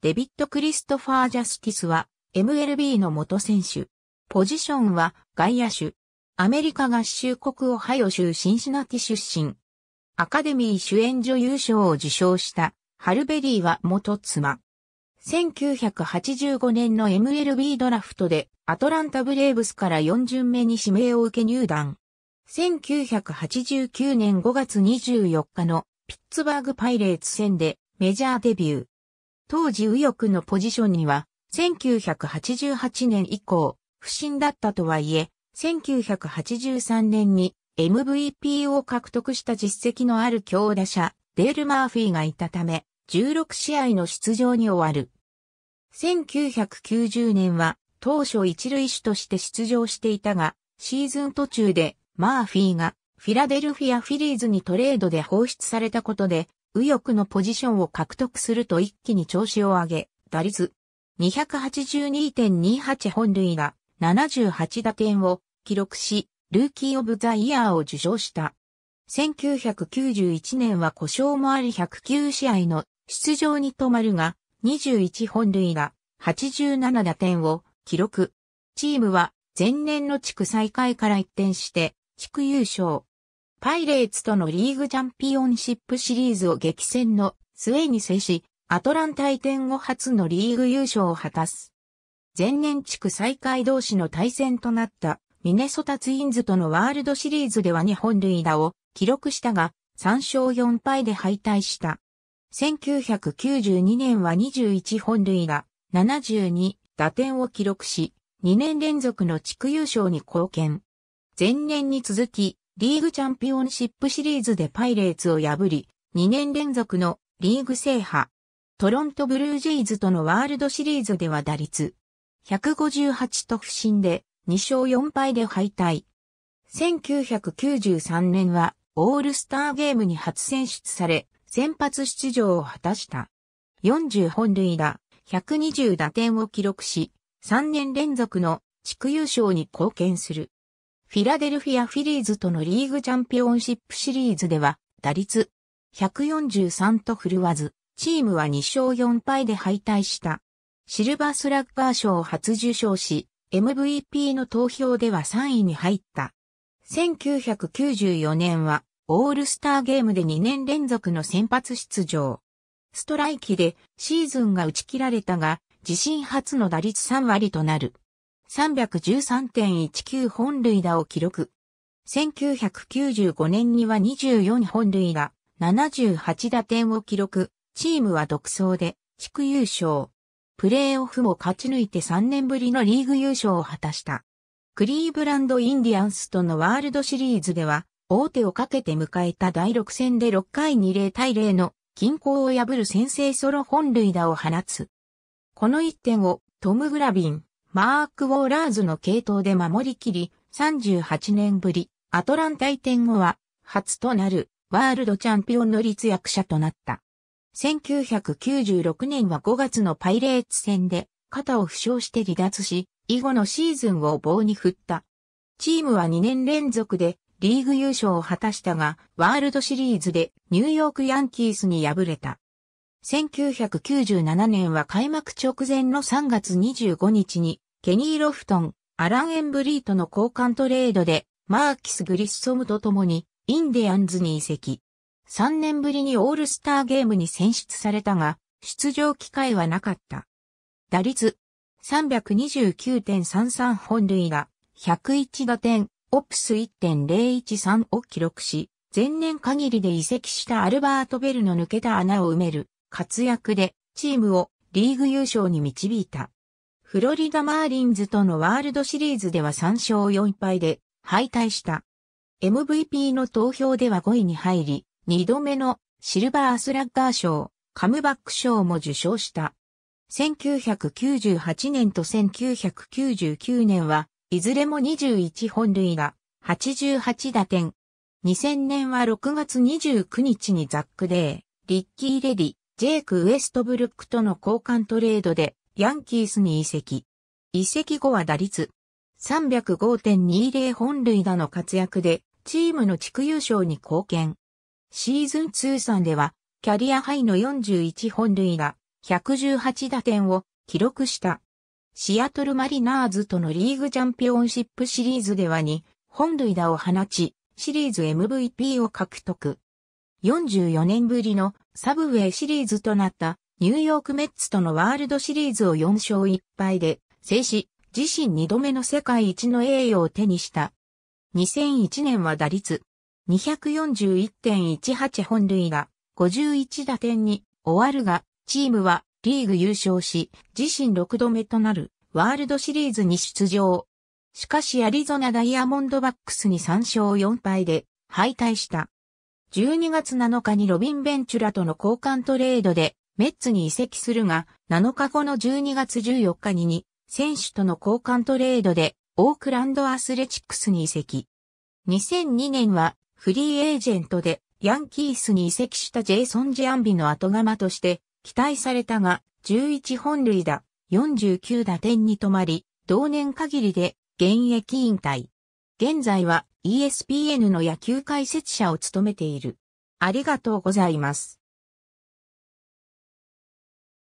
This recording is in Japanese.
デビッド・クリストファー・ジャスティスは MLB の元選手。ポジションは外野手。アメリカ合衆国オハイオ州シンシナティ出身。アカデミー主演女優賞を受賞したハルベリーは元妻。1985年の MLB ドラフトでアトランタブレーブスから4巡目に指名を受け入団。1989年5月24日のピッツバーグパイレーツ戦でメジャーデビュー。当時右翼のポジションには、1988年以降、不審だったとはいえ、1983年に MVP を獲得した実績のある強打者、デール・マーフィーがいたため、16試合の出場に終わる。1990年は、当初一塁手として出場していたが、シーズン途中で、マーフィーが、フィラデルフィア・フィリーズにトレードで放出されたことで、右翼のポジションを獲得すると一気に調子を上げ、打率282.28本塁打78打点を記録し、ルーキー・オブ・ザ・イヤーを受賞した。1991年は故障もあり109試合の出場に止まるが、21本塁打87打点を記録。チームは前年の地区最下位から一転して、地区優勝、パイレーツとのリーグチャンピオンシップシリーズを激戦の末に制し、アトランタイ転後初のリーグ優勝を果たす。前年地区最下位同士の対戦となったミネソタツインズとのワールドシリーズでは2本塁打を記録したが、3勝4敗で敗退した。1992年は21本塁打、72打点を記録し、2年連続の地区優勝に貢献。前年に続き、リーグチャンピオンシップシリーズでパイレーツを破り、2年連続のリーグ制覇。トロントブルージェイズとのワールドシリーズでは打率158と不振で2勝4敗で敗退。1993年はオールスターゲームに初選出され、先発出場を果たした。40本塁打、120打点を記録し、3年連続の地区優勝に貢献する。フィラデルフィア・フィリーズとのリーグチャンピオンシップシリーズでは、打率143と振るわず、チームは2勝4敗で敗退した。シルバースラッガー賞を初受賞し、MVP の投票では3位に入った。1994年は、オールスターゲームで2年連続の先発出場。ストライキでシーズンが打ち切られたが、自身初の打率3割となる。313.19本塁打を記録。1995年には24本塁打、78打点を記録。チームは独走で、地区優勝。プレーオフも勝ち抜いて3年ぶりのリーグ優勝を果たした。クリーブランド・インディアンスとのワールドシリーズでは、大手をかけて迎えた第6戦で6回2 0対0の均衡を破る先制ソロ本塁打を放つ。この1点をトム・グラビン、マーク・ウォーラーズの系統で守りきり、38年ぶり、アトランタ移転後は、初となる、ワールドチャンピオンの立役者となった。1996年は5月のパイレーツ戦で、肩を負傷して離脱し、以後のシーズンを棒に振った。チームは2年連続で、リーグ優勝を果たしたが、ワールドシリーズでニューヨークヤンキースに敗れた。1997年は開幕直前の3月25日にケニー・ロフトン、アラン・エンブリートの交換トレードで、マーキス・グリッソムと共に、インディアンズに移籍。3年ぶりにオールスターゲームに選出されたが、出場機会はなかった。打率、329.33本塁打、101打点、オプス1.013を記録し、前年限りで移籍したアルバート・ベルの抜けた穴を埋める活躍でチームをリーグ優勝に導いた。フロリダマーリンズとのワールドシリーズでは3勝4敗で敗退した。MVP の投票では5位に入り、2度目のシルバースラッガー賞、カムバック賞も受賞した。1998年と1999年は、いずれも21本塁打、88打点。2000年は6月29日にザックデー、リッキー・レディ、ジェイク・ウエストブルックとの交換トレードでヤンキースに移籍。移籍後は打率305.20本塁打の活躍でチームの地区優勝に貢献。シーズン通算ではキャリアハイの41本塁打、118打点を記録した。シアトルマリナーズとのリーグチャンピオンシップシリーズでは2本塁打を放ち、シリーズ MVP を獲得。44年ぶりのサブウェイシリーズとなったニューヨークメッツとのワールドシリーズを4勝1敗で制し、自身2度目の世界一の栄誉を手にした。2001年は打率241.18本塁打51打点に終わるが、チームはリーグ優勝し、自身6度目となるワールドシリーズに出場。しかしアリゾナダイヤモンドバックスに3勝4敗で敗退した。12月7日にロビン・ベンチュラとの交換トレードでメッツに移籍するが、7日後の12月14日にに、選手との交換トレードで、オークランドアスレチックスに移籍。2002年は、フリーエージェントで、ヤンキースに移籍したジェイソン・ジアンビの後釜として、期待されたが、11本塁打、49打点に止まり、同年限りで、現役引退。現在は ESPN の野球解説者を務めている。ありがとうございます。